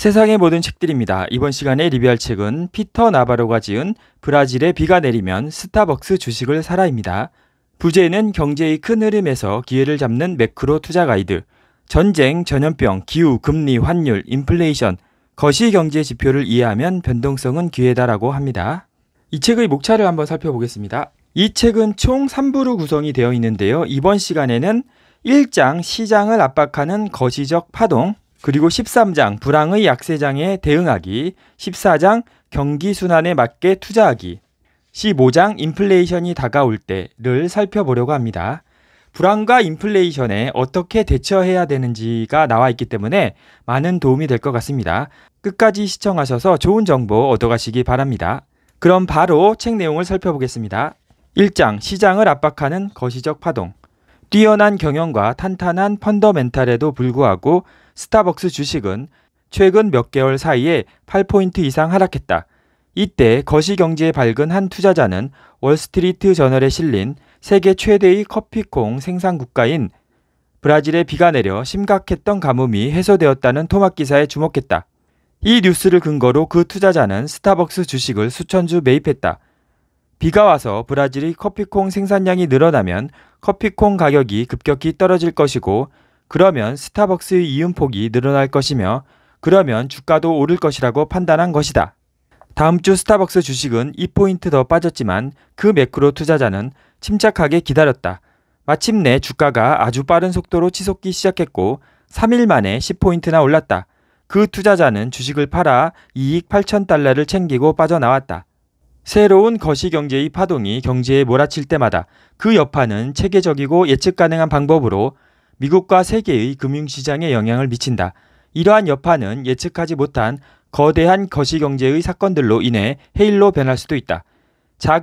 세상의 모든 책들입니다. 이번 시간에 리뷰할 책은 피터 나바로가 지은 브라질의 비가 내리면 스타벅스 주식을 사라입니다. 부제는 경제의 큰 흐름에서 기회를 잡는 매크로 투자 가이드, 전쟁, 전염병, 기후, 금리, 환율, 인플레이션, 거시 경제 지표를 이해하면 변동성은 기회다라고 합니다. 이 책의 목차를 한번 살펴보겠습니다. 이 책은 총 3부로 구성이 되어 있는데요. 이번 시간에는 1장 시장을 압박하는 거시적 파동, 그리고 13장 불황의 약세장에 대응하기, 14장 경기 순환에 맞게 투자하기, 15장 인플레이션이 다가올 때를 살펴보려고 합니다. 불황과 인플레이션에 어떻게 대처해야 되는지가 나와 있기 때문에 많은 도움이 될 것 같습니다. 끝까지 시청하셔서 좋은 정보 얻어가시기 바랍니다. 그럼 바로 책 내용을 살펴보겠습니다. 1장 시장을 압박하는 거시적 파동 뛰어난 경영과 탄탄한 펀더멘탈에도 불구하고 스타벅스 주식은 최근 몇 개월 사이에 8포인트 이상 하락했다. 이때 거시경제에 밝은 한 투자자는 월스트리트 저널에 실린 세계 최대의 커피콩 생산 국가인 브라질에 비가 내려 심각했던 가뭄이 해소되었다는 토막 기사에 주목했다. 이 뉴스를 근거로 그 투자자는 스타벅스 주식을 수천 주 매입했다. 비가 와서 브라질이 커피콩 생산량이 늘어나면 커피콩 가격이 급격히 떨어질 것이고 그러면 스타벅스의 이윤폭이 늘어날 것이며 그러면 주가도 오를 것이라고 판단한 것이다. 다음 주 스타벅스 주식은 2포인트 더 빠졌지만 그 매크로 투자자는 침착하게 기다렸다. 마침내 주가가 아주 빠른 속도로 치솟기 시작했고 3일 만에 10포인트나 올랐다. 그 투자자는 주식을 팔아 이익 8천 달러를 챙기고 빠져나왔다. 새로운 거시경제의 파동이 경제에 몰아칠 때마다 그 여파는 체계적이고 예측 가능한 방법으로 미국과 세계의 금융시장에 영향을 미친다. 이러한 여파는 예측하지 못한 거대한 거시경제의 사건들로 인해 해일로 변할 수도 있다.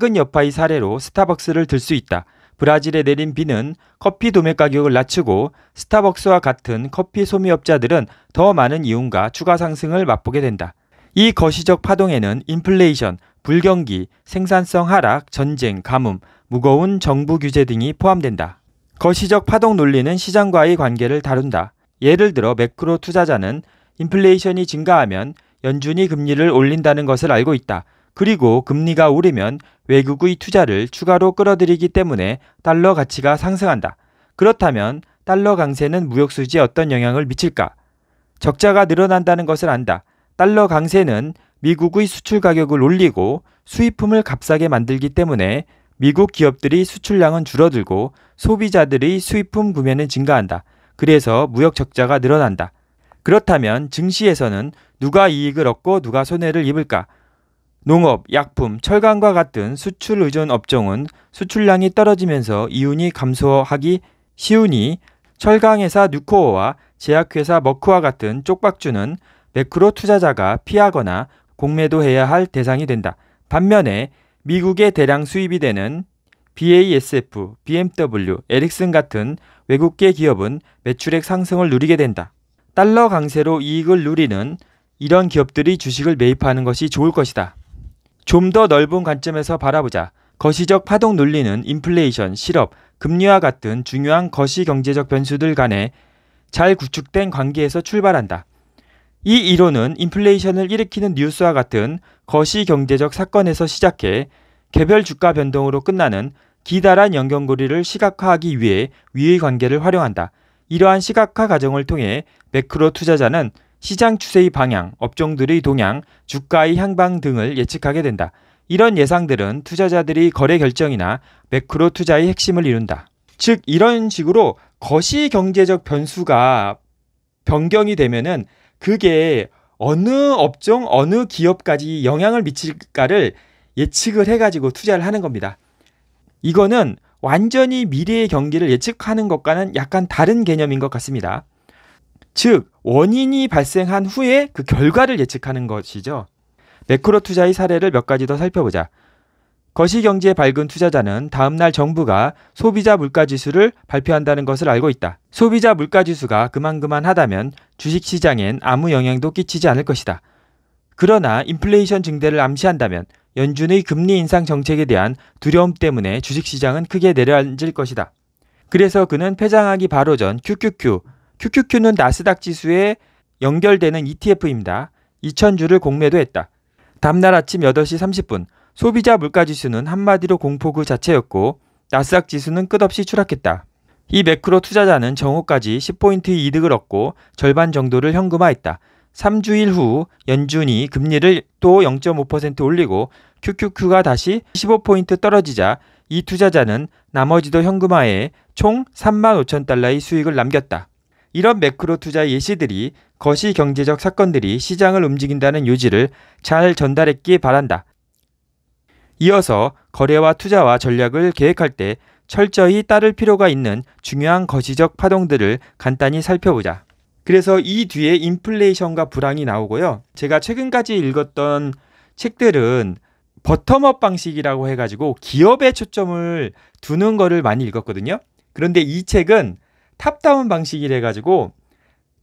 작은 여파의 사례로 스타벅스를 들 수 있다. 브라질에 내린 비는 커피 도매 가격을 낮추고 스타벅스와 같은 커피 소매업자들은더 많은 이윤과 추가 상승을 맛보게 된다. 이 거시적 파동에는 인플레이션, 불경기, 생산성 하락, 전쟁, 가뭄, 무거운 정부 규제 등이 포함된다. 거시적 파동 논리는 시장과의 관계를 다룬다. 예를 들어 매크로 투자자는 인플레이션이 증가하면 연준이 금리를 올린다는 것을 알고 있다. 그리고 금리가 오르면 외국의 투자를 추가로 끌어들이기 때문에 달러 가치가 상승한다. 그렇다면 달러 강세는 무역수지에 어떤 영향을 미칠까? 적자가 늘어난다는 것을 안다. 달러 강세는 미국의 수출 가격을 올리고 수입품을 값싸게 만들기 때문에 미국 기업들이 수출량은 줄어들고 소비자들의 수입품 구매는 증가한다. 그래서 무역 적자가 늘어난다. 그렇다면 증시에서는 누가 이익을 얻고 누가 손해를 입을까? 농업, 약품, 철강과 같은 수출 의존 업종은 수출량이 떨어지면서 이윤이 감소하기 쉬우니 철강회사 뉴코어와 제약회사 머크와 같은 쪽박주는 매크로 투자자가 피하거나 공매도해야 할 대상이 된다. 반면에 미국에 대량 수입이 되는 BASF, BMW, 에릭슨 같은 외국계 기업은 매출액 상승을 누리게 된다. 달러 강세로 이익을 누리는 이런 기업들이 주식을 매입하는 것이 좋을 것이다. 좀 더 넓은 관점에서 바라보자. 거시적 파동 논리는 인플레이션, 실업, 금리와 같은 중요한 거시 경제적 변수들 간에 잘 구축된 관계에서 출발한다. 이 이론은 인플레이션을 일으키는 뉴스와 같은 거시 경제적 사건에서 시작해 개별 주가 변동으로 끝나는 기다란 연결고리를 시각화하기 위해 위의 관계를 활용한다. 이러한 시각화 과정을 통해 매크로 투자자는 시장 추세의 방향, 업종들의 동향, 주가의 향방 등을 예측하게 된다. 이런 예상들은 투자자들이 거래 결정이나 매크로 투자의 핵심을 이룬다. 즉 이런 식으로 거시 경제적 변수가 변경이 되면은 그게 어느 업종, 어느 기업까지 영향을 미칠까를 예측을 해가지고 투자를 하는 겁니다. 이거는 완전히 미래의 경기를 예측하는 것과는 약간 다른 개념인 것 같습니다. 즉, 원인이 발생한 후에 그 결과를 예측하는 것이죠. 매크로 투자의 사례를 몇 가지 더 살펴보자. 거시경제에 밝은 투자자는 다음날 정부가 소비자 물가지수를 발표한다는 것을 알고 있다. 소비자 물가지수가 그만그만하다면 주식시장엔 아무 영향도 끼치지 않을 것이다. 그러나 인플레이션 증대를 암시한다면 연준의 금리 인상 정책에 대한 두려움 때문에 주식시장은 크게 내려앉을 것이다. 그래서 그는 폐장하기 바로 전 QQQ, QQQ는 나스닥 지수에 연결되는 ETF입니다. 2000주를 공매도 했다. 다음날 아침 8시 30분 소비자 물가지수는 한마디로 공포 그 자체였고 나스닥 지수는 끝없이 추락했다. 이 매크로 투자자는 정오까지 10포인트 이득을 얻고 절반 정도를 현금화했다. 3주일 후 연준이 금리를 또 0.5% 올리고 QQQ가 다시 15포인트 떨어지자 이 투자자는 나머지도 현금화해 총 3만 5천 달러의 수익을 남겼다. 이런 매크로 투자 예시들이 거시 경제적 사건들이 시장을 움직인다는 요지를 잘 전달했기 바란다. 이어서 거래와 투자와 전략을 계획할 때 철저히 따를 필요가 있는 중요한 거시적 파동들을 간단히 살펴보자. 그래서 이 뒤에 인플레이션과 불황이 나오고요. 제가 최근까지 읽었던 책들은 버텀업 방식이라고 해가지고 기업에 초점을 두는 거를 많이 읽었거든요. 그런데 이 책은 탑다운 방식이래가지고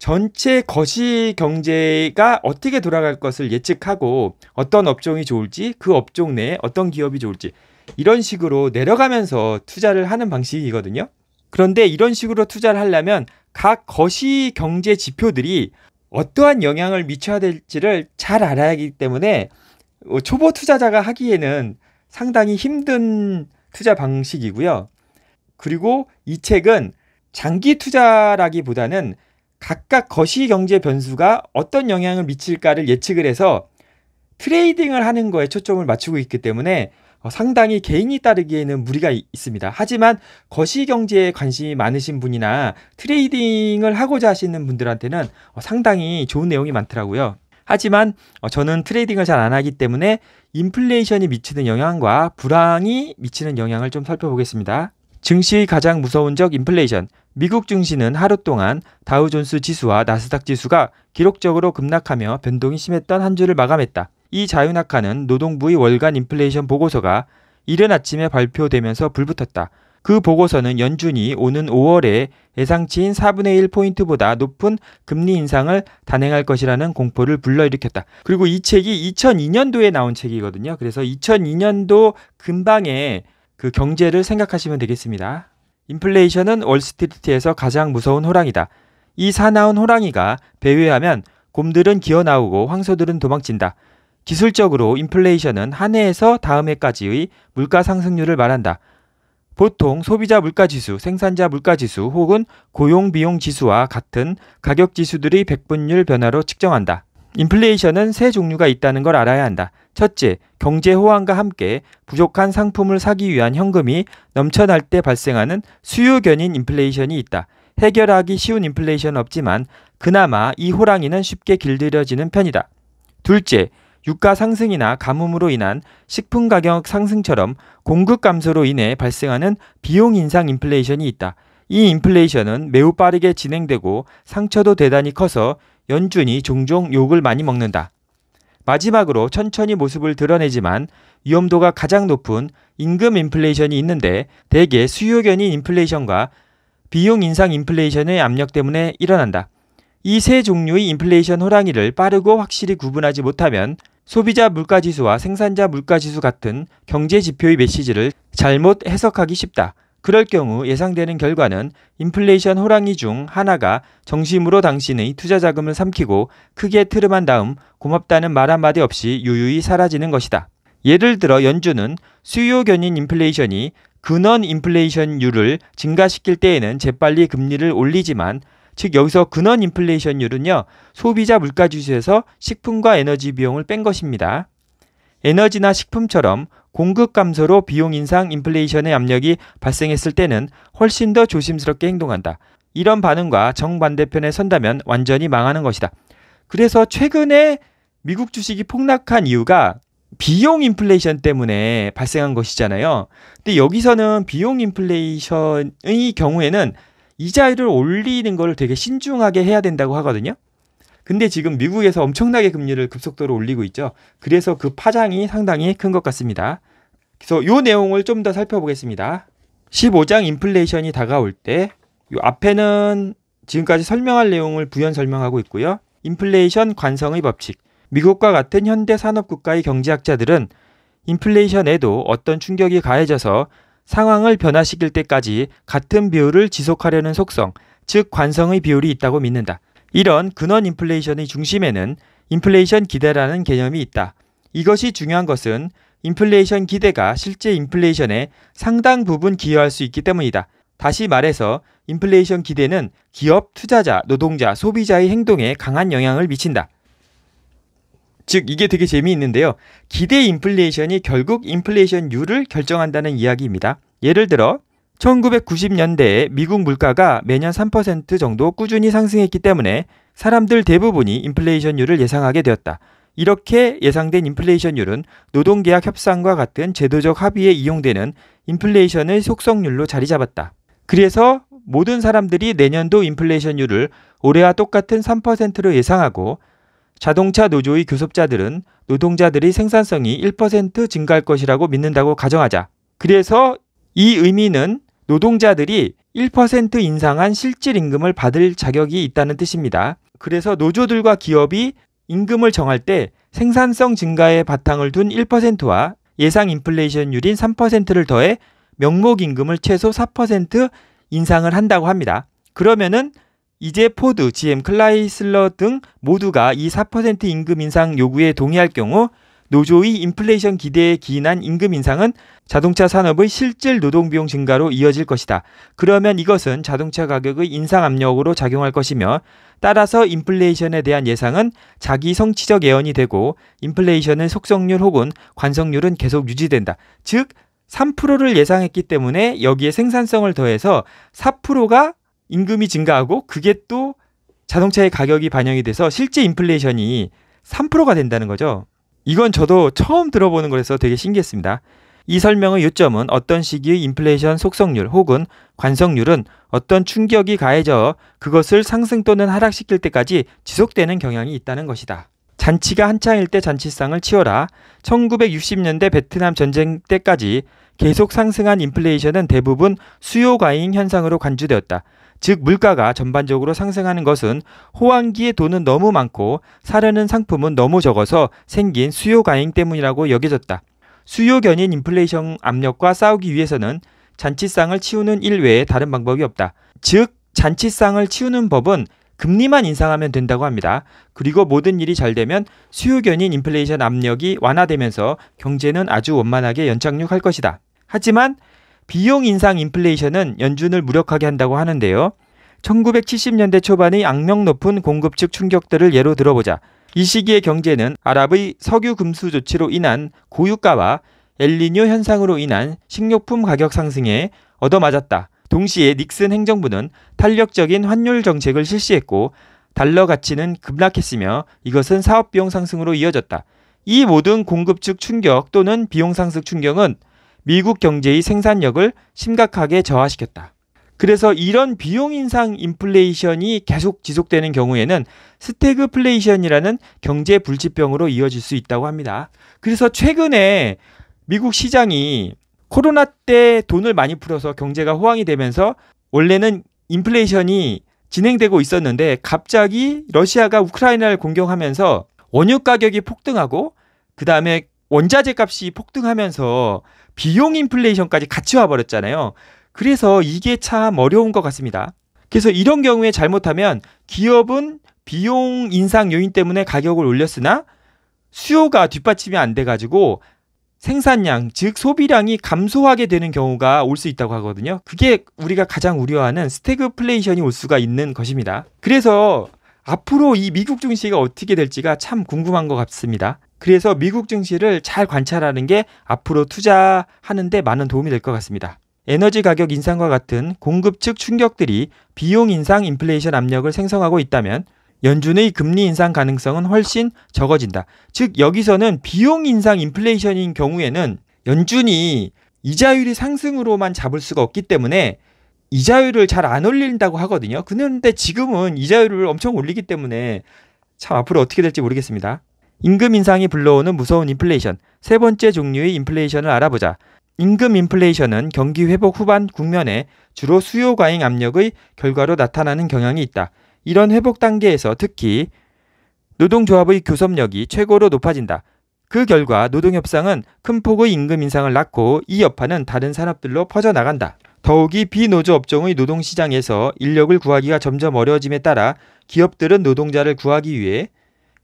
전체 거시 경제가 어떻게 돌아갈 것을 예측하고 어떤 업종이 좋을지 그 업종 내에 어떤 기업이 좋을지 이런 식으로 내려가면서 투자를 하는 방식이거든요. 그런데 이런 식으로 투자를 하려면 각 거시 경제 지표들이 어떠한 영향을 미쳐야 될지를 잘 알아야 하기 때문에 어, 초보 투자자가 하기에는 상당히 힘든 투자 방식이고요. 그리고 이 책은 장기 투자라기보다는 각각 거시 경제 변수가 어떤 영향을 미칠까를 예측을 해서 트레이딩을 하는 거에 초점을 맞추고 있기 때문에 어, 상당히 개인이 따르기에는 무리가 있습니다. 하지만 거시 경제에 관심이 많으신 분이나 트레이딩을 하고자 하시는 분들한테는 어, 상당히 좋은 내용이 많더라고요. 하지만 어, 저는 트레이딩을 잘 안 하기 때문에 인플레이션이 미치는 영향과 불황이 미치는 영향을 좀 살펴보겠습니다. 증시의 가장 무서운 적 인플레이션. 미국 증시는 하루 동안 다우존스 지수와 나스닥 지수가 기록적으로 급락하며 변동이 심했던 한 주를 마감했다. 이 자유낙하는 노동부의 월간 인플레이션 보고서가 이른 아침에 발표되면서 불붙었다. 그 보고서는 연준이 오는 5월에 예상치인 4분의 1포인트보다 높은 금리 인상을 단행할 것이라는 공포를 불러일으켰다. 그리고 이 책이 2002년도에 나온 책이거든요. 그래서 2002년도 금방에 그 경제를 생각하시면 되겠습니다. 인플레이션은 월스트리트에서 가장 무서운 호랑이다. 이 사나운 호랑이가 배회하면 곰들은 기어 나오고 황소들은 도망친다. 기술적으로 인플레이션은 한 해에서 다음 해까지의 물가 상승률을 말한다. 보통 소비자 물가 지수, 생산자 물가 지수 혹은 고용 비용 지수와 같은 가격 지수들이 백분율 변화로 측정한다. 인플레이션은 세 종류가 있다는 걸 알아야 한다. 첫째, 경제 호황과 함께 부족한 상품을 사기 위한 현금이 넘쳐날 때 발생하는 수요견인 인플레이션이 있다. 해결하기 쉬운 인플레이션 없지만 그나마 이 호랑이는 쉽게 길들여지는 편이다. 둘째, 유가 상승이나 가뭄으로 인한 식품 가격 상승처럼 공급 감소로 인해 발생하는 비용 인상 인플레이션이 있다. 이 인플레이션은 매우 빠르게 진행되고 상처도 대단히 커서 연준이 종종 욕을 많이 먹는다. 마지막으로 천천히 모습을 드러내지만 위험도가 가장 높은 임금 인플레이션이 있는데 대개 수요견인 인플레이션과 비용 인상 인플레이션의 압력 때문에 일어난다. 이 세 종류의 인플레이션 호랑이를 빠르고 확실히 구분하지 못하면 소비자 물가지수와 생산자 물가지수 같은 경제 지표의 메시지를 잘못 해석하기 쉽다. 그럴 경우 예상되는 결과는 인플레이션 호랑이 중 하나가 정심으로 당신의 투자 자금을 삼키고 크게 트름한 다음 고맙다는 말 한마디 없이 유유히 사라지는 것이다. 예를 들어 연준은 수요 견인 인플레이션이 근원 인플레이션율을 증가시킬 때에는 재빨리 금리를 올리지만 즉 여기서 근원 인플레이션율은요 소비자 물가 지수에서 식품과 에너지 비용을 뺀 것입니다. 에너지나 식품처럼 공급 감소로 비용 인상 인플레이션의 압력이 발생했을 때는 훨씬 더 조심스럽게 행동한다. 이런 반응과 정반대편에 선다면 완전히 망하는 것이다. 그래서 최근에 미국 주식이 폭락한 이유가 비용 인플레이션 때문에 발생한 것이잖아요. 근데 여기서는 비용 인플레이션의 경우에는 이자율을 올리는 걸 되게 신중하게 해야 된다고 하거든요. 근데 지금 미국에서 엄청나게 금리를 급속도로 올리고 있죠. 그래서 그 파장이 상당히 큰 것 같습니다. 그래서 요 내용을 좀 더 살펴보겠습니다. 15장 인플레이션이 다가올 때요 앞에는 지금까지 설명할 내용을 부연 설명하고 있고요. 인플레이션 관성의 법칙. 미국과 같은 현대 산업 국가의 경제학자들은 인플레이션에도 어떤 충격이 가해져서 상황을 변화시킬 때까지 같은 비율을 지속하려는 속성, 즉 관성의 비율이 있다고 믿는다. 이런 근원 인플레이션의 중심에는 인플레이션 기대라는 개념이 있다. 이것이 중요한 것은 인플레이션 기대가 실제 인플레이션에 상당 부분 기여할 수 있기 때문이다. 다시 말해서 인플레이션 기대는 기업, 투자자, 노동자, 소비자의 행동에 강한 영향을 미친다. 즉 이게 되게 재미있는데요. 기대 인플레이션이 결국 인플레이션율을 결정한다는 이야기입니다. 예를 들어 1990년대에 미국 물가가 매년 3% 정도 꾸준히 상승했기 때문에 사람들 대부분이 인플레이션율을 예상하게 되었다. 이렇게 예상된 인플레이션율은 노동계약 협상과 같은 제도적 합의에 이용되는 인플레이션의 속성률로 자리 잡았다. 그래서 모든 사람들이 내년도 인플레이션율을 올해와 똑같은 3%로 예상하고 자동차 노조의 교섭자들은 노동자들의 생산성이 1% 증가할 것이라고 믿는다고 가정하자. 그래서 이 의미는 노동자들이 1% 인상한 실질 임금을 받을 자격이 있다는 뜻입니다. 그래서 노조들과 기업이 임금을 정할 때 생산성 증가에 바탕을 둔 1%와 예상 인플레이션율인 3%를 더해 명목 임금을 최소 4% 인상을 한다고 합니다. 그러면은 이제 포드, GM, 클라이슬러 등 모두가 이 4% 임금 인상 요구에 동의할 경우 노조의 인플레이션 기대에 기인한 임금 인상은 자동차 산업의 실질 노동 비용 증가로 이어질 것이다. 그러면 이것은 자동차 가격의 인상 압력으로 작용할 것이며 따라서 인플레이션에 대한 예상은 자기 성취적 예언이 되고 인플레이션은 속성률 혹은 관성률은 계속 유지된다. 즉 3%를 예상했기 때문에 여기에 생산성을 더해서 4%가 임금이 증가하고 그게 또 자동차의 가격이 반영이 돼서 실제 인플레이션이 3%가 된다는 거죠. 이건 저도 처음 들어보는 거라서 되게 신기했습니다. 이 설명의 요점은 어떤 시기의 인플레이션 속성률 혹은 관성률은 어떤 충격이 가해져 그것을 상승 또는 하락시킬 때까지 지속되는 경향이 있다는 것이다. 잔치가 한창일 때 잔치상을 치워라. 1960년대 베트남 전쟁 때까지 계속 상승한 인플레이션은 대부분 수요 과잉 현상으로 간주되었다. 즉 물가가 전반적으로 상승하는 것은 호황기에 돈은 너무 많고 사려는 상품은 너무 적어서 생긴 수요 과잉 때문이라고 여겨졌다. 수요 견인 인플레이션 압력과 싸우기 위해서는 잔치상을 치우는 일 외에 다른 방법이 없다. 즉 잔치상을 치우는 법은 금리만 인상하면 된다고 합니다. 그리고 모든 일이 잘 되면 수요 견인 인플레이션 압력이 완화되면서 경제는 아주 원만하게 연착륙할 것이다. 하지만 비용 인상 인플레이션은 연준을 무력하게 한다고 하는데요. 1970년대 초반의 악명 높은 공급 측 충격들을 예로 들어보자. 이 시기의 경제는 아랍의 석유 금수 조치로 인한 고유가와 엘리뇨 현상으로 인한 식료품 가격 상승에 얻어맞았다. 동시에 닉슨 행정부는 탄력적인 환율 정책을 실시했고 달러 가치는 급락했으며 이것은 사업 비용 상승으로 이어졌다. 이 모든 공급 측 충격 또는 비용 상승 충격은 미국 경제의 생산력을 심각하게 저하시켰다. 그래서 이런 비용 인상 인플레이션이 계속 지속되는 경우에는 스태그플레이션이라는 경제 불치병으로 이어질 수 있다고 합니다. 그래서 최근에 미국 시장이 코로나 때 돈을 많이 풀어서 경제가 호황이 되면서 원래는 인플레이션이 진행되고 있었는데 갑자기 러시아가 우크라이나를 공격하면서 원유 가격이 폭등하고 그다음에 원자재 값이 폭등하면서 비용 인플레이션까지 같이 와버렸잖아요. 그래서 이게 참 어려운 것 같습니다. 그래서 이런 경우에 잘못하면 기업은 비용 인상 요인 때문에 가격을 올렸으나 수요가 뒷받침이 안 돼가지고 생산량, 즉 소비량이 감소하게 되는 경우가 올 수 있다고 하거든요. 그게 우리가 가장 우려하는 스태그플레이션이 올 수가 있는 것입니다. 그래서 앞으로 이 미국 증시가 어떻게 될지가 참 궁금한 것 같습니다. 그래서 미국 증시를 잘 관찰하는 게 앞으로 투자하는데 많은 도움이 될 것 같습니다. 에너지 가격 인상과 같은 공급 측 충격들이 비용 인상 인플레이션 압력을 생성하고 있다면 연준의 금리 인상 가능성은 훨씬 적어진다. 즉 여기서는 비용 인상 인플레이션인 경우에는 연준이 이자율이 상승으로만 잡을 수가 없기 때문에 이자율을 잘 안 올린다고 하거든요. 그런데 지금은 이자율을 엄청 올리기 때문에 참 앞으로 어떻게 될지 모르겠습니다. 임금 인상이 불러오는 무서운 인플레이션. 세 번째 종류의 인플레이션을 알아보자. 임금 인플레이션은 경기 회복 후반 국면에 주로 수요 과잉 압력의 결과로 나타나는 경향이 있다. 이런 회복 단계에서 특히 노동조합의 교섭력이 최고로 높아진다. 그 결과 노동협상은 큰 폭의 임금 인상을 낳고 이 여파는 다른 산업들로 퍼져나간다. 더욱이 비노조 업종의 노동시장에서 인력을 구하기가 점점 어려워짐에 따라 기업들은 노동자를 구하기 위해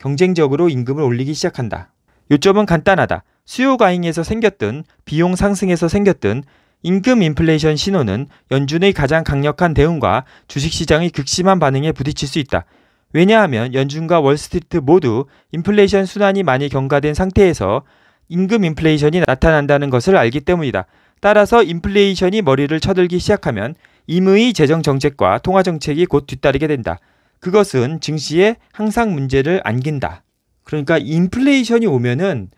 경쟁적으로 임금을 올리기 시작한다. 요점은 간단하다. 수요 과잉에서 생겼든 비용 상승에서 생겼든 임금 인플레이션 신호는 연준의 가장 강력한 대응과 주식시장의 극심한 반응에 부딪힐 수 있다. 왜냐하면 연준과 월스트리트 모두 인플레이션 순환이 많이 경과된 상태에서 임금 인플레이션이 나타난다는 것을 알기 때문이다. 따라서 인플레이션이 머리를 쳐들기 시작하면 임의의 재정 정책과 통화 정책이 곧 뒤따르게 된다. 그것은 증시에 항상 문제를 안긴다. 그러니까 인플레이션이 오면은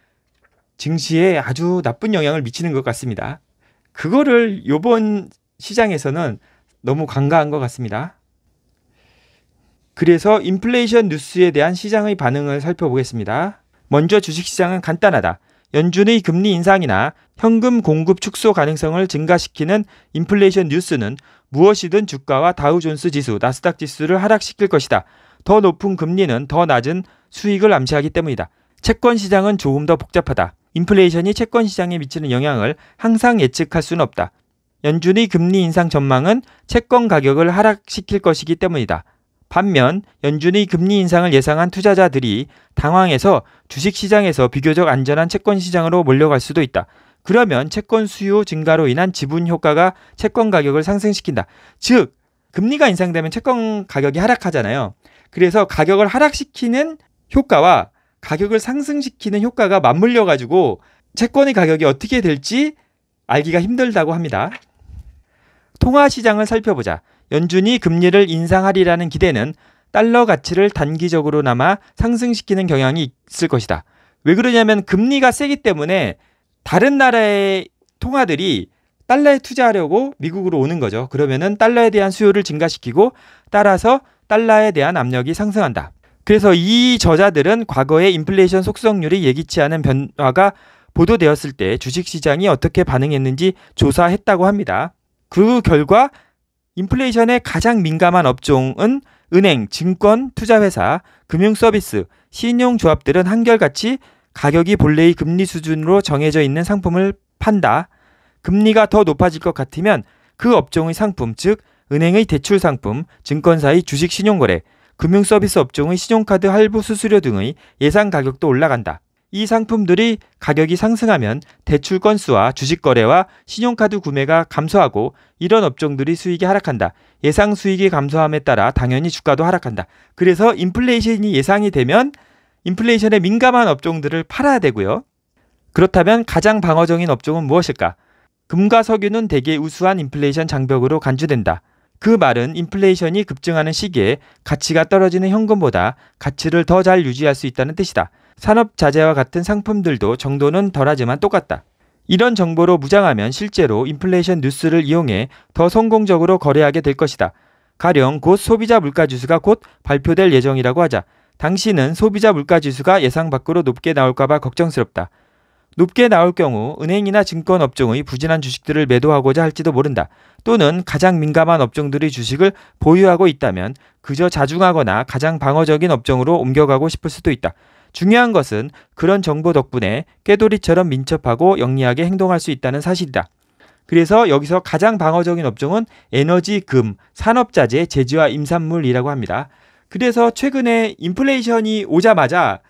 증시에 아주 나쁜 영향을 미치는 것 같습니다. 그거를 요번 시장에서는 너무 간과한 것 같습니다. 그래서 인플레이션 뉴스에 대한 시장의 반응을 살펴보겠습니다. 먼저 주식시장은 간단하다. 연준의 금리 인상이나 현금 공급 축소 가능성을 증가시키는 인플레이션 뉴스는 무엇이든 주가와 다우존스 지수, 나스닥 지수를 하락시킬 것이다. 더 높은 금리는 더 낮은 수익을 암시하기 때문이다. 채권 시장은 조금 더 복잡하다. 인플레이션이 채권 시장에 미치는 영향을 항상 예측할 수는 없다. 연준의 금리 인상 전망은 채권 가격을 하락시킬 것이기 때문이다. 반면 연준의 금리 인상을 예상한 투자자들이 당황해서 주식시장에서 비교적 안전한 채권시장으로 몰려갈 수도 있다. 그러면 채권 수요 증가로 인한 지분 효과가 채권 가격을 상승시킨다. 즉, 금리가 인상되면 채권 가격이 하락하잖아요. 그래서 가격을 하락시키는 효과와 가격을 상승시키는 효과가 맞물려 가지고 채권의 가격이 어떻게 될지 알기가 힘들다고 합니다. 통화 시장을 살펴보자. 연준이 금리를 인상하리라는 기대는 달러 가치를 단기적으로나마 상승시키는 경향이 있을 것이다. 왜 그러냐면 금리가 세기 때문에 다른 나라의 통화들이 달러에 투자하려고 미국으로 오는 거죠. 그러면은 달러에 대한 수요를 증가시키고 따라서 달러에 대한 압력이 상승한다. 그래서 이 저자들은 과거에 인플레이션 속성률이 예기치 않은 변화가 보도되었을 때 주식시장이 어떻게 반응했는지 조사했다고 합니다. 그 결과 인플레이션에 가장 민감한 업종은 은행, 증권, 투자회사, 금융서비스, 신용조합들은 한결같이 가격이 본래의 금리 수준으로 정해져 있는 상품을 판다. 금리가 더 높아질 것 같으면 그 업종의 상품, 즉 은행의 대출 상품, 증권사의 주식 신용거래, 금융서비스 업종의 신용카드 할부 수수료 등의 예상 가격도 올라간다. 이 상품들이 가격이 상승하면 대출 건수와 주식 거래와 신용카드 구매가 감소하고 이런 업종들이 수익이 하락한다. 예상 수익이 감소함에 따라 당연히 주가도 하락한다. 그래서 인플레이션이 예상이 되면 인플레이션에 민감한 업종들을 팔아야 되고요. 그렇다면 가장 방어적인 업종은 무엇일까? 금과 석유는 대개 우수한 인플레이션 장벽으로 간주된다. 그 말은 인플레이션이 급증하는 시기에 가치가 떨어지는 현금보다 가치를 더 잘 유지할 수 있다는 뜻이다. 산업 자재와 같은 상품들도 정도는 덜하지만 똑같다. 이런 정보로 무장하면 실제로 인플레이션 뉴스를 이용해 더 성공적으로 거래하게 될 것이다. 가령 곧 소비자 물가 지수가 곧 발표될 예정이라고 하자. 당신은 소비자 물가 지수가 예상 밖으로 높게 나올까봐 걱정스럽다. 높게 나올 경우 은행이나 증권 업종의 부진한 주식들을 매도하고자 할지도 모른다. 또는 가장 민감한 업종들의 주식을 보유하고 있다면 그저 자중하거나 가장 방어적인 업종으로 옮겨가고 싶을 수도 있다. 중요한 것은 그런 정보 덕분에 깨돌이처럼 민첩하고 영리하게 행동할 수 있다는 사실이다. 그래서 여기서 가장 방어적인 업종은 에너지, 금, 산업자재, 제지와 임산물이라고 합니다. 그래서 최근에 인플레이션이 오자마자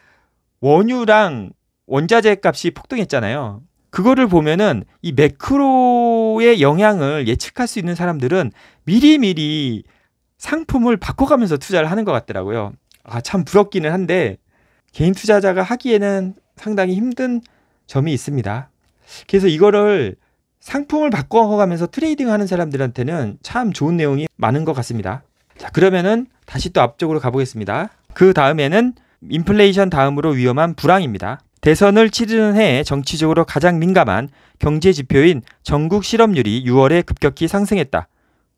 원유랑 원자재 값이 폭등했잖아요. 그거를 보면은 이 매크로의 영향을 예측할 수 있는 사람들은 미리미리 상품을 바꿔가면서 투자를 하는 것 같더라고요. 아, 참 부럽기는 한데 개인 투자자가 하기에는 상당히 힘든 점이 있습니다. 그래서 이거를 상품을 바꿔가면서 트레이딩 하는 사람들한테는 참 좋은 내용이 많은 것 같습니다. 자, 그러면은 다시 또 앞쪽으로 가보겠습니다. 그 다음에는 인플레이션 다음으로 위험한 불황입니다. 대선을 치르는 해에 정치적으로 가장 민감한 경제 지표인 전국 실업률이 6월에 급격히 상승했다.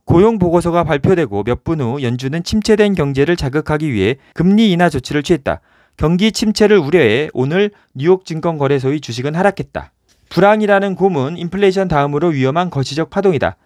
고용 보고서가 발표되고 몇 분 후 연준은 침체된 경제를 자극하기 위해 금리 인하 조치를 취했다. 경기 침체를 우려해 오늘 뉴욕 증권거래소의 주식은 하락했다. 불황이라는 곰은 인플레이션 다음으로 위험한 거시적 파동이다.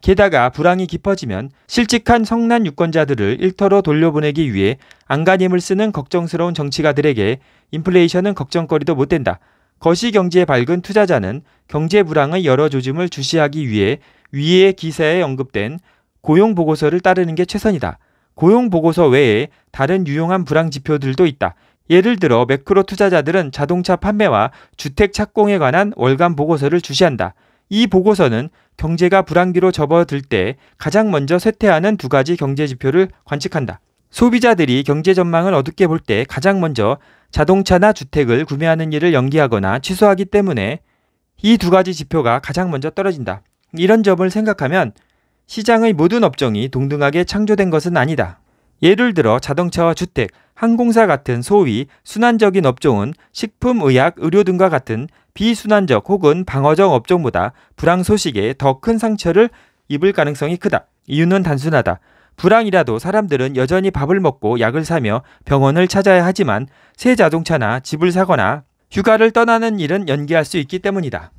게다가 불황이 깊어지면 실직한 성난 유권자들을 일터로 돌려보내기 위해 안간힘을 쓰는 걱정스러운 정치가들에게 인플레이션은 걱정거리도 못 된다. 거시 경제에 밝은 투자자는 경제 불황의 여러 조짐을 주시하기 위해 위의 기사에 언급된 고용 보고서를 따르는 게 최선이다. 고용 보고서 외에 다른 유용한 불황 지표들도 있다. 예를 들어 매크로 투자자들은 자동차 판매와 주택 착공에 관한 월간 보고서를 주시한다. 이 보고서는 경제가 불황기로 접어들 때 가장 먼저 쇠퇴하는 두 가지 경제 지표를 관측한다. 소비자들이 경제 전망을 어둡게 볼 때 가장 먼저 자동차나 주택을 구매하는 일을 연기하거나 취소하기 때문에 이 두 가지 지표가 가장 먼저 떨어진다. 이런 점을 생각하면 시장의 모든 업종이 동등하게 창조된 것은 아니다. 예를 들어 자동차와 주택, 항공사 같은 소위 순환적인 업종은 식품, 의약 의료 등과 같은 비순환적 혹은 방어적 업종보다 불황 소식에 더 큰 상처를 입을 가능성이 크다. 이유는 단순하다. 불황이라도 사람들은 여전히 밥을 먹고 약을 사며 병원을 찾아야 하지만 새 자동차나 집을 사거나 휴가를 떠나는 일은 연기할 수 있기 때문이다.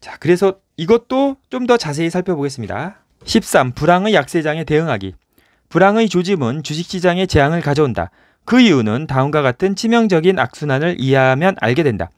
자, 그래서 이것도 좀 더 자세히 살펴보겠습니다. 13. 불황의 약세장에 대응하기. 불황의 조짐은 주식시장에 재앙을 가져온다. 그 이유는 다음과 같은 치명적인 악순환을 이해하면 알게 된다.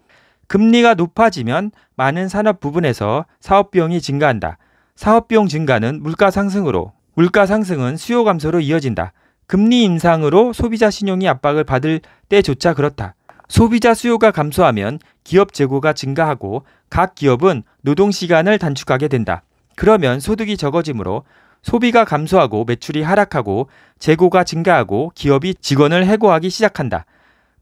금리가 높아지면 많은 산업 부분에서 사업비용이 증가한다. 사업비용 증가는 물가 상승으로, 물가 상승은 수요 감소로 이어진다. 금리 인상으로 소비자 신용이 압박을 받을 때조차 그렇다. 소비자 수요가 감소하면 기업 재고가 증가하고 각 기업은 노동 시간을 단축하게 된다. 그러면 소득이 적어지므로 소비가 감소하고 매출이 하락하고 재고가 증가하고 기업이 직원을 해고하기 시작한다.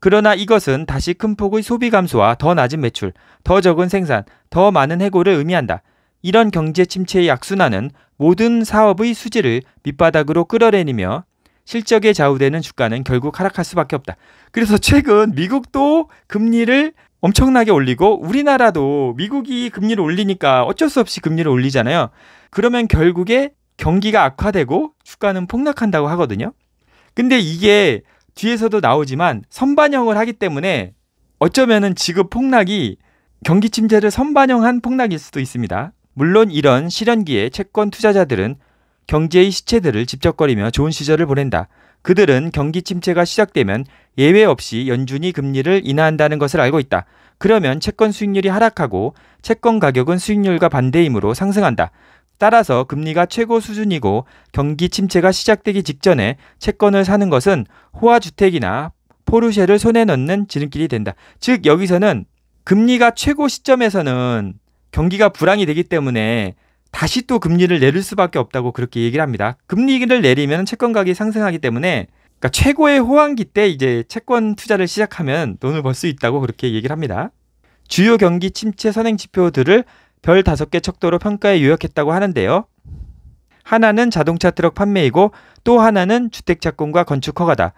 그러나 이것은 다시 큰 폭의 소비 감소와 더 낮은 매출, 더 적은 생산, 더 많은 해고를 의미한다. 이런 경제 침체의 약순환은 모든 사업의 수지를 밑바닥으로 끌어내리며 실적에 좌우되는 주가는 결국 하락할 수밖에 없다. 그래서 최근 미국도 금리를 엄청나게 올리고 우리나라도 미국이 금리를 올리니까 어쩔 수 없이 금리를 올리잖아요. 그러면 결국에 경기가 악화되고 주가는 폭락한다고 하거든요. 근데 이게 뒤에서도 나오지만 선반영을 하기 때문에 어쩌면은 지급 폭락이 경기 침체를 선반영한 폭락일 수도 있습니다. 물론 이런 실현기에 채권 투자자들은 경제의 시체들을 직접거리며 좋은 시절을 보낸다. 그들은 경기 침체가 시작되면 예외 없이 연준이 금리를 인하한다는 것을 알고 있다. 그러면 채권 수익률이 하락하고 채권 가격은 수익률과 반대이므로 상승한다. 따라서 금리가 최고 수준이고 경기 침체가 시작되기 직전에 채권을 사는 것은 호화주택이나 포르쉐를 손에 넣는 지름길이 된다. 즉 여기서는 금리가 최고 시점에서는 경기가 불황이 되기 때문에 다시 또 금리를 내릴 수밖에 없다고 그렇게 얘기를 합니다. 금리를 내리면 채권 가격이 상승하기 때문에 그러니까 최고의 호황기 때 이제 채권 투자를 시작하면 돈을 벌 수 있다고 그렇게 얘기를 합니다. 주요 경기 침체 선행 지표들을 별 다섯 개 척도로 평가에 요약했다고 하는데요. 하나는 자동차 트럭 판매이고 또 하나는 주택 착공과 건축 허가다.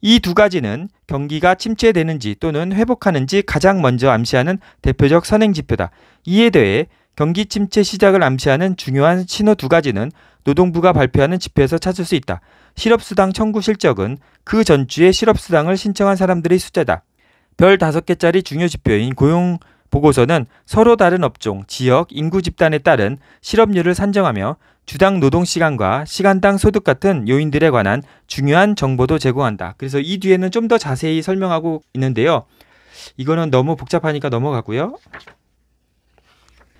이 두 가지는 경기가 침체되는지 또는 회복하는지 가장 먼저 암시하는 대표적 선행 지표다. 이에 대해 경기 침체 시작을 암시하는 중요한 신호 두 가지는 노동부가 발표하는 지표에서 찾을 수 있다. 실업수당 청구 실적은 그 전주에 실업수당을 신청한 사람들의 숫자다. 별 다섯 개짜리 중요 지표인 고용 보고서는 서로 다른 업종, 지역, 인구 집단에 따른 실업률을 산정하며 주당 노동 시간과 시간당 소득 같은 요인들에 관한 중요한 정보도 제공한다. 그래서 이 뒤에는 좀 더 자세히 설명하고 있는데요. 이거는 너무 복잡하니까 넘어가고요.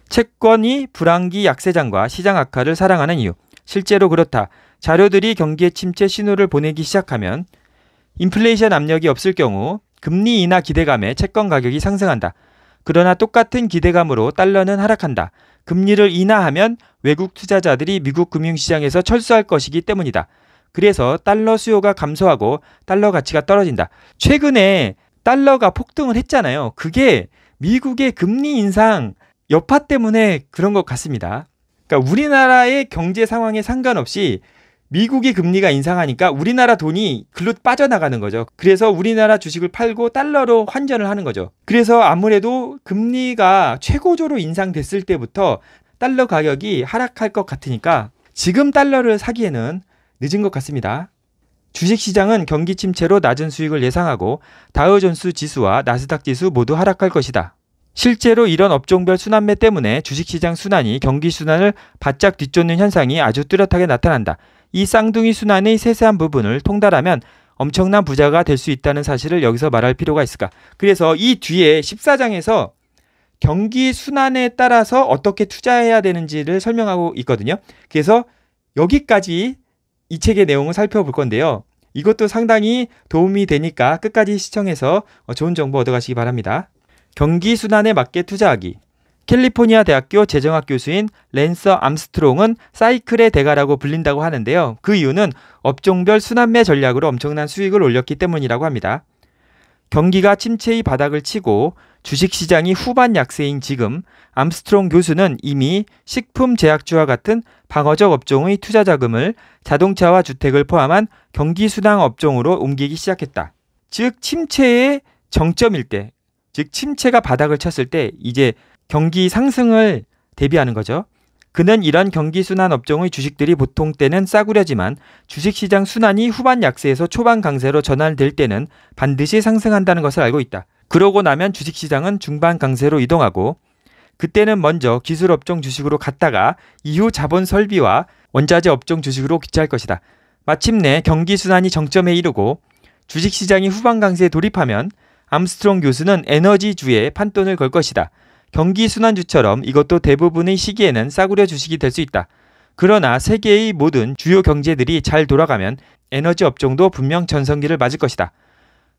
채권이 불황기 약세장과 시장 악화를 사랑하는 이유. 실제로 그렇다. 자료들이 경기의 침체 신호를 보내기 시작하면 인플레이션 압력이 없을 경우 금리 인하 기대감에 채권 가격이 상승한다. 그러나 똑같은 기대감으로 달러는 하락한다. 금리를 인하하면 외국 투자자들이 미국 금융시장에서 철수할 것이기 때문이다. 그래서 달러 수요가 감소하고 달러 가치가 떨어진다. 최근에 달러가 폭등을 했잖아요. 그게 미국의 금리 인상 여파 때문에 그런 것 같습니다. 그러니까 우리나라의 경제 상황에 상관없이 미국이 금리가 인상하니까 우리나라 돈이 글로 빠져나가는 거죠. 그래서 우리나라 주식을 팔고 달러로 환전을 하는 거죠. 그래서 아무래도 금리가 최고조로 인상됐을 때부터 달러 가격이 하락할 것 같으니까 지금 달러를 사기에는 늦은 것 같습니다. 주식시장은 경기 침체로 낮은 수익을 예상하고 다우존스 지수와 나스닥 지수 모두 하락할 것이다. 실제로 이런 업종별 순환매 때문에 주식시장 순환이 경기 순환을 바짝 뒤쫓는 현상이 아주 뚜렷하게 나타난다. 이 쌍둥이 순환의 세세한 부분을 통달하면 엄청난 부자가 될 수 있다는 사실을 여기서 말할 필요가 있을까? 그래서 이 뒤에 14장에서 경기 순환에 따라서 어떻게 투자해야 되는지를 설명하고 있거든요. 그래서 여기까지 이 책의 내용을 살펴볼 건데요. 이것도 상당히 도움이 되니까 끝까지 시청해서 좋은 정보 얻어가시기 바랍니다. 경기 순환에 맞게 투자하기. 캘리포니아 대학교 재정학 교수인 랜서 암스트롱은 사이클의 대가라고 불린다고 하는데요. 그 이유는 업종별 순환매 전략으로 엄청난 수익을 올렸기 때문이라고 합니다. 경기가 침체의 바닥을 치고 주식시장이 후반 약세인 지금 암스트롱 교수는 이미 식품 제약주와 같은 방어적 업종의 투자 자금을 자동차와 주택을 포함한 경기 순항 업종으로 옮기기 시작했다. 즉 침체의 정점일 때즉 침체가 바닥을 쳤을 때 이제 경기 상승을 대비하는 거죠. 그는 이런 경기 순환 업종의 주식들이 보통 때는 싸구려지만 주식시장 순환이 후반 약세에서 초반 강세로 전환될 때는 반드시 상승한다는 것을 알고 있다. 그러고 나면 주식시장은 중반 강세로 이동하고 그때는 먼저 기술업종 주식으로 갔다가 이후 자본 설비와 원자재 업종 주식으로 기차할 것이다. 마침내 경기 순환이 정점에 이르고 주식시장이 후반 강세에 돌입하면 암스트롱 교수는 에너지주에 판돈을 걸 것이다. 경기순환주처럼 이것도 대부분의 시기에는 싸구려 주식이 될 수 있다. 그러나 세계의 모든 주요 경제들이 잘 돌아가면 에너지 업종도 분명 전성기를 맞을 것이다.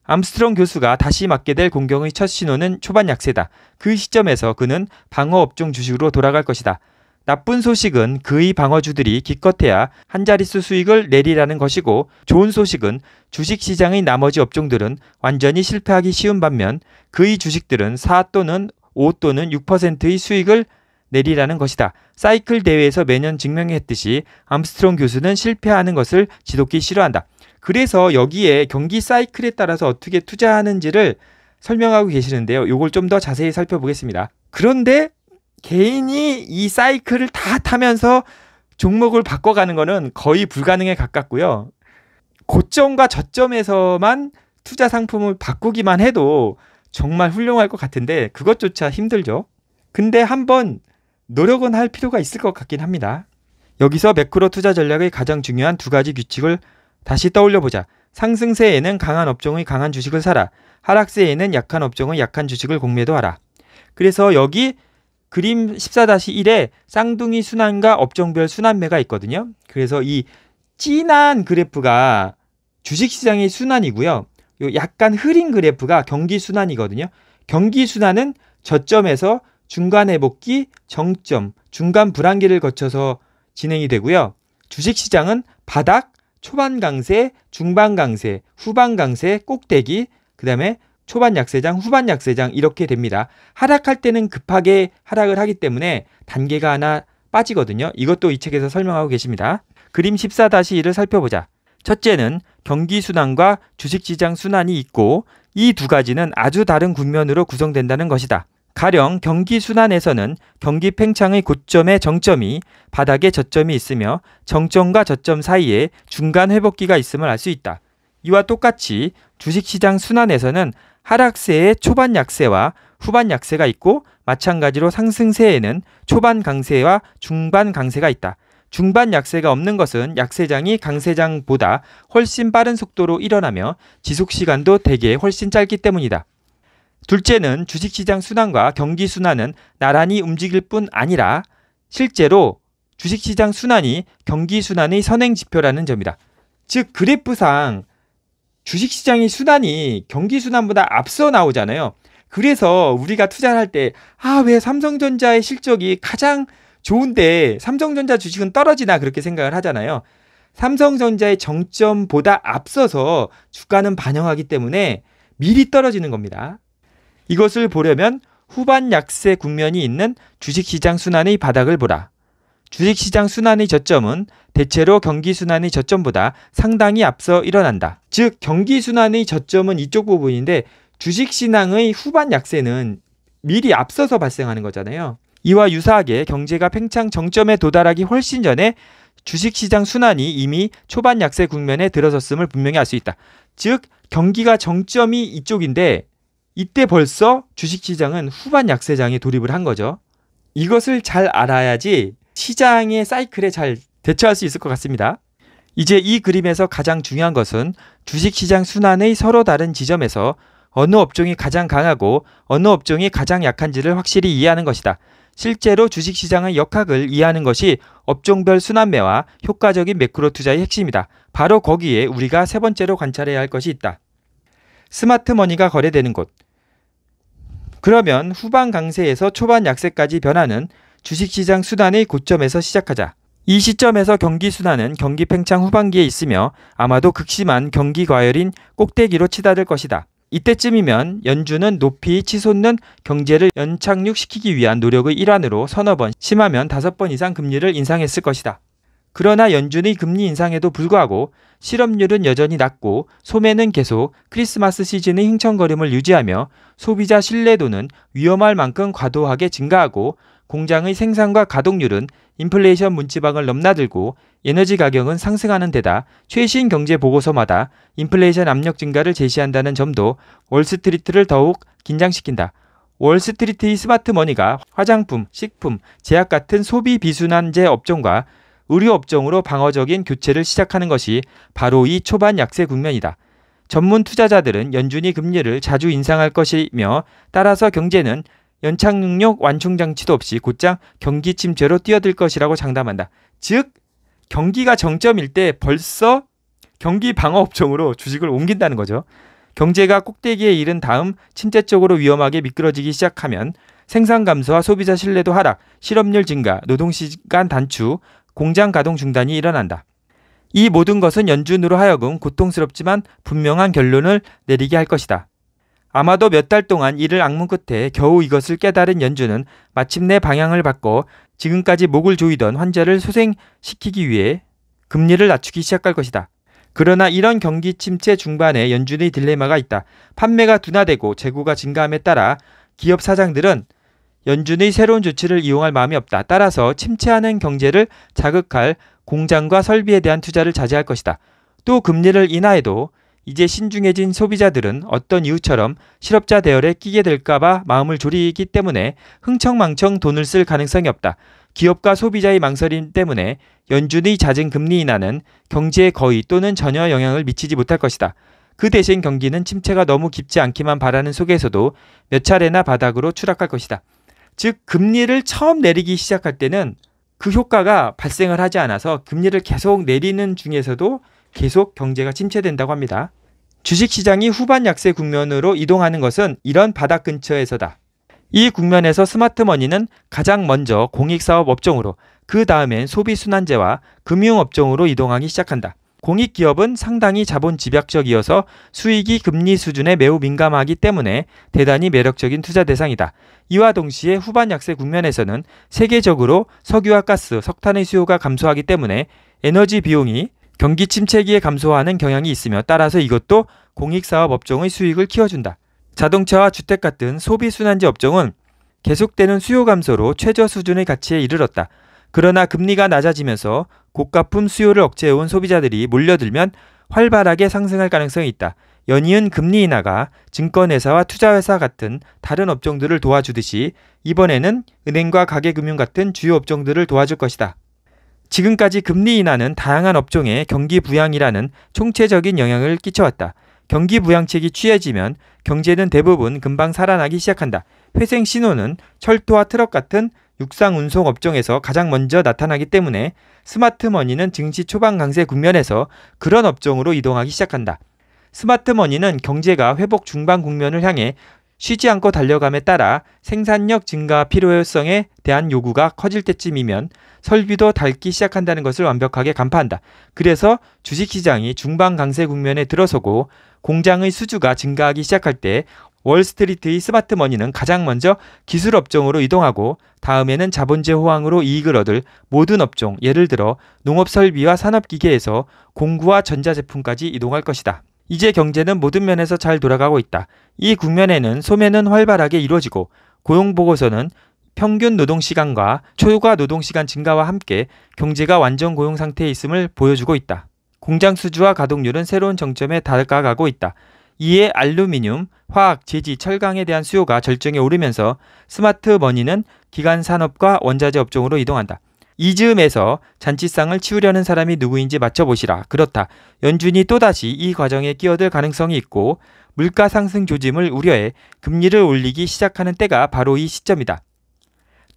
암스트롱 교수가 다시 맞게 될 공경의 첫 신호는 초반 약세다. 그 시점에서 그는 방어업종 주식으로 돌아갈 것이다. 나쁜 소식은 그의 방어주들이 기껏해야 한자릿수 수익을 내리라는 것이고 좋은 소식은 주식시장의 나머지 업종들은 완전히 실패하기 쉬운 반면 그의 주식들은 4 또는 5 또는 6%의 수익을 내리라는 것이다. 사이클 대회에서 매년 증명했듯이 암스트롱 교수는 실패하는 것을 지독히 싫어한다. 그래서 여기에 경기 사이클에 따라서 어떻게 투자하는지를 설명하고 계시는데요. 이걸 좀 더 자세히 살펴보겠습니다. 그런데 개인이 이 사이클을 다 타면서 종목을 바꿔가는 거는 거의 불가능에 가깝고요. 고점과 저점에서만 투자 상품을 바꾸기만 해도 정말 훌륭할 것 같은데 그것조차 힘들죠. 근데 한번 노력은 할 필요가 있을 것 같긴 합니다. 여기서 매크로 투자 전략의 가장 중요한 두 가지 규칙을 다시 떠올려 보자. 상승세에는 강한 업종의 강한 주식을 사라. 하락세에는 약한 업종의 약한 주식을 공매도하라. 그래서 여기 그림 14-1에 쌍둥이 순환과 업종별 순환매가 있거든요. 그래서 이 진한 그래프가 주식시장의 순환이고요. 요 약간 흐린 그래프가 경기 순환이거든요. 경기 순환은 저점에서 중간 회복기, 정점, 중간 불안기를 거쳐서 진행이 되고요. 주식시장은 바닥, 초반 강세, 중반 강세, 후반 강세, 꼭대기, 그 다음에 초반 약세장, 후반 약세장 이렇게 됩니다. 하락할 때는 급하게 하락을 하기 때문에 단계가 하나 빠지거든요. 이것도 이 책에서 설명하고 계십니다. 그림 14-1을 살펴보자. 첫째는 경기 순환과 주식 시장 순환이 있고 이 두 가지는 아주 다른 국면으로 구성된다는 것이다. 가령 경기 순환에서는 경기 팽창의 고점의 정점이 바닥의 저점이 있으며 정점과 저점 사이에 중간 회복기가 있음을 알 수 있다. 이와 똑같이 주식시장 순환에서는 하락세의 초반 약세와 후반 약세가 있고 마찬가지로 상승세에는 초반 강세와 중반 강세가 있다. 중반 약세가 없는 것은 약세장이 강세장보다 훨씬 빠른 속도로 일어나며 지속 시간도 대개 훨씬 짧기 때문이다. 둘째는 주식시장 순환과 경기 순환은 나란히 움직일 뿐 아니라 실제로 주식시장 순환이 경기 순환의 선행 지표라는 점이다. 즉 그래프상 주식시장의 수단이 경기수단보다 앞서 나오잖아요. 그래서 우리가 투자를 할 때 아 왜 삼성전자의 실적이 가장 좋은데 삼성전자 주식은 떨어지나 그렇게 생각을 하잖아요. 삼성전자의 정점보다 앞서서 주가는 반영하기 때문에 미리 떨어지는 겁니다. 이것을 보려면 후반 약세 국면이 있는 주식시장 순환의 바닥을 보라. 주식시장 순환의 저점은 대체로 경기순환의 저점보다 상당히 앞서 일어난다. 즉 경기순환의 저점은 이쪽 부분인데 주식신앙의 후반 약세는 미리 앞서서 발생하는 거잖아요. 이와 유사하게 경제가 팽창 정점에 도달하기 훨씬 전에 주식시장 순환이 이미 초반 약세 국면에 들어섰음을 분명히 알 수 있다. 즉 경기가 정점이 이쪽인데 이때 벌써 주식시장은 후반 약세장에 돌입을 한 거죠. 이것을 잘 알아야지 시장의 사이클에 잘 대처할 수 있을 것 같습니다. 이제 이 그림에서 가장 중요한 것은 주식시장 순환의 서로 다른 지점에서 어느 업종이 가장 강하고 어느 업종이 가장 약한지를 확실히 이해하는 것이다. 실제로 주식시장의 역학을 이해하는 것이 업종별 순환매와 효과적인 매크로 투자의 핵심이다. 바로 거기에 우리가 세 번째로 관찰해야 할 것이 있다. 스마트머니가 거래되는 곳. 그러면 후반 강세에서 초반 약세까지 변하는 주식시장 순환의 고점에서 시작하자. 이 시점에서 경기 순환은 경기 팽창 후반기에 있으며 아마도 극심한 경기 과열인 꼭대기로 치닫을 것이다. 이때쯤이면 연준은 높이 치솟는 경제를 연착륙시키기 위한 노력의 일환으로 서너 번, 심하면 다섯 번 이상 금리를 인상했을 것이다. 그러나 연준의 금리 인상에도 불구하고 실업률은 여전히 낮고 소매는 계속 크리스마스 시즌의 흥청거림을 유지하며 소비자 신뢰도는 위험할 만큼 과도하게 증가하고 공장의 생산과 가동률은 인플레이션 문지방을 넘나들고 에너지 가격은 상승하는 데다 최신 경제 보고서마다 인플레이션 압력 증가를 제시한다는 점도 월스트리트를 더욱 긴장시킨다. 월스트리트의 스마트머니가 화장품, 식품, 제약 같은 소비 비순환제 업종과 의류 업종으로 방어적인 교체를 시작하는 것이 바로 이 초반 약세 국면이다. 전문 투자자들은 연준이 금리를 자주 인상할 것이며 따라서 경제는 연착 능력 완충 장치도 없이 곧장 경기 침체로 뛰어들 것이라고 장담한다. 즉 경기가 정점일 때 벌써 경기 방어 업종으로 주식을 옮긴다는 거죠. 경제가 꼭대기에 이른 다음 침체적으로 위험하게 미끄러지기 시작하면 생산 감소와 소비자 신뢰도 하락, 실업률 증가, 노동시간 단축, 공장 가동 중단이 일어난다. 이 모든 것은 연준으로 하여금 고통스럽지만 분명한 결론을 내리게 할 것이다. 아마도 몇 달 동안 이를 악문 끝에 겨우 이것을 깨달은 연주는 마침내 방향을 바꿔 지금까지 목을 조이던 환자를 소생시키기 위해 금리를 낮추기 시작할 것이다. 그러나 이런 경기 침체 중반에 연준의 딜레마가 있다. 판매가 둔화되고 재고가 증가함에 따라 기업 사장들은 연준의 새로운 조치를 이용할 마음이 없다. 따라서 침체하는 경제를 자극할 공장과 설비에 대한 투자를 자제할 것이다. 또 금리를 인하해도 이제 신중해진 소비자들은 어떤 이유처럼 실업자 대열에 끼게 될까봐 마음을 졸이기 때문에 흥청망청 돈을 쓸 가능성이 없다. 기업과 소비자의 망설임 때문에 연준의 잦은 금리 인하는 경제에 거의 또는 전혀 영향을 미치지 못할 것이다. 그 대신 경기는 침체가 너무 깊지 않기만 바라는 속에서도 몇 차례나 바닥으로 추락할 것이다. 즉, 금리를 처음 내리기 시작할 때는 그 효과가 발생을 하지 않아서 금리를 계속 내리는 중에서도 계속 경제가 침체된다고 합니다. 주식시장이 후반 약세 국면으로 이동하는 것은 이런 바닥 근처에서다. 이 국면에서 스마트머니는 가장 먼저 공익사업 업종으로 그 다음엔 소비순환제와 금융업종으로 이동하기 시작한다. 공익기업은 상당히 자본 집약적이어서 수익이 금리 수준에 매우 민감하기 때문에 대단히 매력적인 투자 대상이다. 이와 동시에 후반 약세 국면에서는 세계적으로 석유와 가스, 석탄의 수요가 감소하기 때문에 에너지 비용이 경기 침체기에 감소하는 경향이 있으며 따라서 이것도 공익사업 업종의 수익을 키워준다. 자동차와 주택 같은 소비순환지 업종은 계속되는 수요 감소로 최저 수준의 가치에 이르렀다. 그러나 금리가 낮아지면서 고가품 수요를 억제해온 소비자들이 몰려들면 활발하게 상승할 가능성이 있다. 연이은 금리 인하가 증권회사와 투자회사 같은 다른 업종들을 도와주듯이 이번에는 은행과 가계금융 같은 주요 업종들을 도와줄 것이다. 지금까지 금리 인하는 다양한 업종에 경기 부양이라는 총체적인 영향을 끼쳐왔다. 경기 부양책이 취해지면 경제는 대부분 금방 살아나기 시작한다. 회생 신호는 철도와 트럭 같은 육상 운송 업종에서 가장 먼저 나타나기 때문에 스마트머니는 증시 초반 강세 국면에서 그런 업종으로 이동하기 시작한다. 스마트머니는 경제가 회복 중반 국면을 향해 쉬지 않고 달려감에 따라 생산력 증가 필요성에 대한 요구가 커질 때쯤이면 설비도 닳기 시작한다는 것을 완벽하게 간파한다. 그래서 주식시장이 중반 강세 국면에 들어서고 공장의 수주가 증가하기 시작할 때 월스트리트의 스마트머니는 가장 먼저 기술 업종으로 이동하고 다음에는 자본재 호황으로 이익을 얻을 모든 업종, 예를 들어 농업 설비와 산업 기계에서 공구와 전자제품까지 이동할 것이다. 이제 경제는 모든 면에서 잘 돌아가고 있다. 이 국면에는 소매는 활발하게 이루어지고 고용보고서는 평균 노동시간과 초과 노동시간 증가와 함께 경제가 완전 고용 상태에 있음을 보여주고 있다. 공장 수주와 가동률은 새로운 정점에 다가가고 있다. 이에 알루미늄, 화학, 제지, 철강에 대한 수요가 절정에 오르면서 스마트 머니는 기간 산업과 원자재 업종으로 이동한다. 이즈음에서 잔치상을 치우려는 사람이 누구인지 맞춰보시라. 그렇다. 연준이 또다시 이 과정에 끼어들 가능성이 있고 물가 상승 조짐을 우려해 금리를 올리기 시작하는 때가 바로 이 시점이다.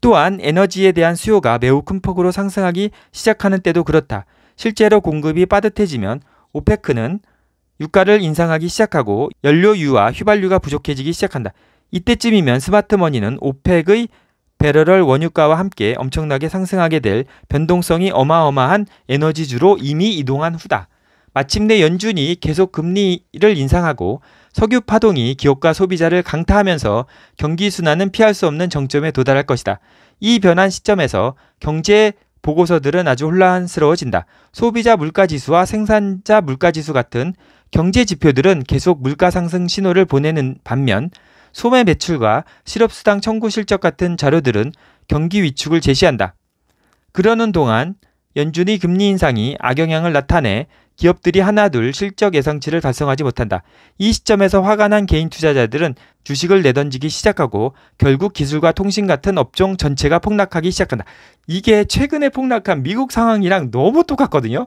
또한 에너지에 대한 수요가 매우 큰 폭으로 상승하기 시작하는 때도 그렇다. 실제로 공급이 빠듯해지면 오페크는 유가를 인상하기 시작하고 연료유와 휘발유가 부족해지기 시작한다. 이때쯤이면 스마트머니는 오펙의 배럴을 원유가와 함께 엄청나게 상승하게 될 변동성이 어마어마한 에너지주로 이미 이동한 후다. 마침내 연준이 계속 금리를 인상하고 석유 파동이 기업과 소비자를 강타하면서 경기 순환은 피할 수 없는 정점에 도달할 것이다. 이변환 시점에서 경제 보고서들은 아주 혼란스러워진다. 소비자 물가지수와 생산자 물가지수 같은 경제 지표들은 계속 물가 상승 신호를 보내는 반면 소매 매출과 실업수당 청구 실적 같은 자료들은 경기 위축을 제시한다. 그러는 동안 연준이 금리 인상이 악영향을 나타내 기업들이 하나둘 실적 예상치를 달성하지 못한다. 이 시점에서 화가 난 개인 투자자들은 주식을 내던지기 시작하고 결국 기술과 통신 같은 업종 전체가 폭락하기 시작한다. 이게 최근에 폭락한 미국 상황이랑 너무 똑같거든요.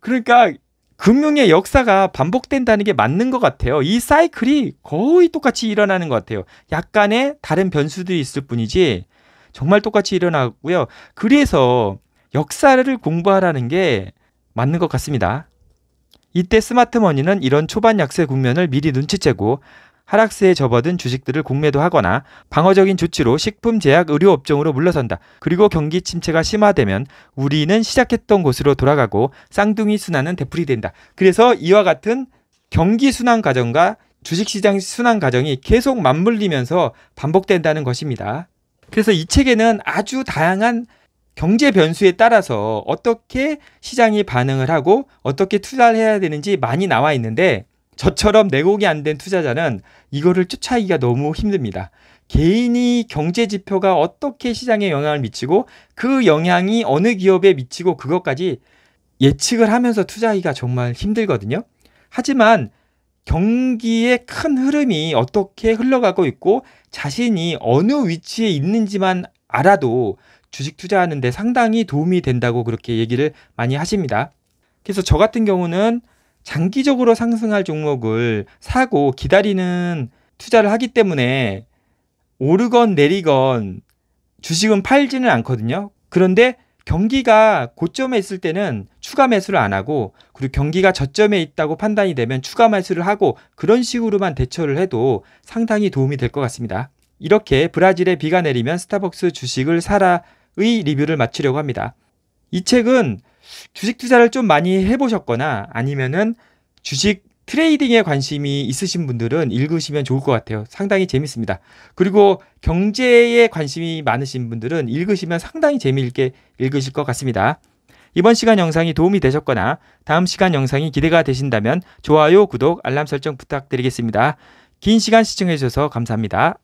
그러니까 금융의 역사가 반복된다는 게 맞는 것 같아요. 이 사이클이 거의 똑같이 일어나는 것 같아요. 약간의 다른 변수들이 있을 뿐이지 정말 똑같이 일어나고요. 그래서 역사를 공부하라는 게 맞는 것 같습니다. 이때 스마트머니는 이런 초반 약세 국면을 미리 눈치채고 하락세에 접어든 주식들을 공매도 하거나 방어적인 조치로 식품 제약 의료 업종으로 물러선다. 그리고 경기 침체가 심화되면 우리는 시작했던 곳으로 돌아가고 쌍둥이 순환은 되풀이된다. 그래서 이와 같은 경기 순환 과정과 주식시장 순환 과정이 계속 맞물리면서 반복된다는 것입니다. 그래서 이 책에는 아주 다양한 경제 변수에 따라서 어떻게 시장이 반응을 하고 어떻게 투자를 해야 되는지 많이 나와 있는데 저처럼 내곡이 안 된 투자자는 이거를 쫓아이기가 너무 힘듭니다. 개인이 경제 지표가 어떻게 시장에 영향을 미치고 그 영향이 어느 기업에 미치고 그것까지 예측을 하면서 투자하기가 정말 힘들거든요. 하지만 경기의 큰 흐름이 어떻게 흘러가고 있고 자신이 어느 위치에 있는지만 알아도 주식 투자하는데 상당히 도움이 된다고 그렇게 얘기를 많이 하십니다. 그래서 저 같은 경우는 장기적으로 상승할 종목을 사고 기다리는 투자를 하기 때문에 오르건 내리건 주식은 팔지는 않거든요. 그런데 경기가 고점에 있을 때는 추가 매수를 안 하고 그리고 경기가 저점에 있다고 판단이 되면 추가 매수를 하고 그런 식으로만 대처를 해도 상당히 도움이 될 것 같습니다. 이렇게 브라질에 비가 내리면 스타벅스 주식을 사라의 리뷰를 마치려고 합니다. 이 책은 주식 투자를 좀 많이 해보셨거나 아니면은 주식 트레이딩에 관심이 있으신 분들은 읽으시면 좋을 것 같아요. 상당히 재밌습니다. 그리고 경제에 관심이 많으신 분들은 읽으시면 상당히 재미있게 읽으실 것 같습니다. 이번 시간 영상이 도움이 되셨거나 다음 시간 영상이 기대가 되신다면 좋아요, 구독, 알람 설정 부탁드리겠습니다. 긴 시간 시청해주셔서 감사합니다.